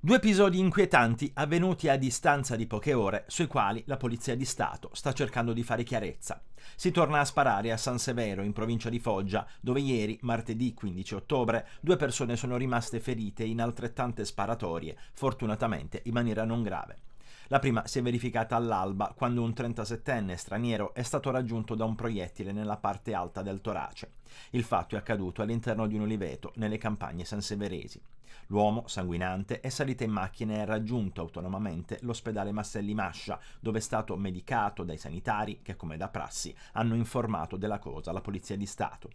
Due episodi inquietanti avvenuti a distanza di poche ore, sui quali la Polizia di Stato sta cercando di fare chiarezza. Si torna a sparare a San Severo, in provincia di Foggia, dove ieri, martedì 15 ottobre, due persone sono rimaste ferite in altrettante sparatorie, fortunatamente in maniera non grave. La prima si è verificata all'alba, quando un 37enne straniero è stato raggiunto da un proiettile nella parte alta del torace. Il fatto è accaduto all'interno di un oliveto, nelle campagne sanseveresi. L'uomo, sanguinante, è salito in macchina e ha raggiunto autonomamente l'ospedale Masselli Mascia, dove è stato medicato dai sanitari che, come da prassi, hanno informato della cosa la Polizia di Stato.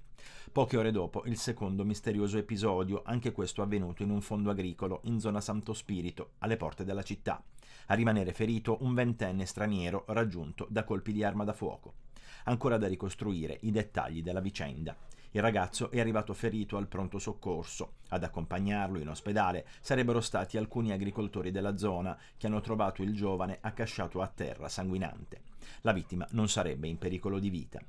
Poche ore dopo, il secondo misterioso episodio, anche questo avvenuto in un fondo agricolo in zona Santo Spirito, alle porte della città a rimanere ferito un ventenne straniero raggiunto da colpi di arma da fuoco. Ancora da ricostruire i dettagli della vicenda. Il ragazzo è arrivato ferito al pronto soccorso. Ad accompagnarlo in ospedale sarebbero stati alcuni agricoltori della zona che hanno trovato il giovane accasciato a terra sanguinante. La vittima non sarebbe in pericolo di vita.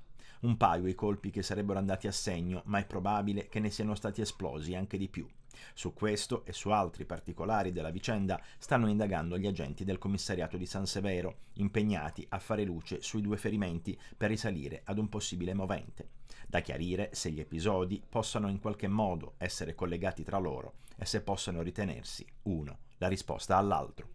Un paio i colpi che sarebbero andati a segno, ma è probabile che ne siano stati esplosi anche di più. Su questo e su altri particolari della vicenda stanno indagando gli agenti del commissariato di San Severo, impegnati a fare luce sui due ferimenti per risalire ad un possibile movente. Da chiarire se gli episodi possano in qualche modo essere collegati tra loro e se possano ritenersi uno la risposta all'altro.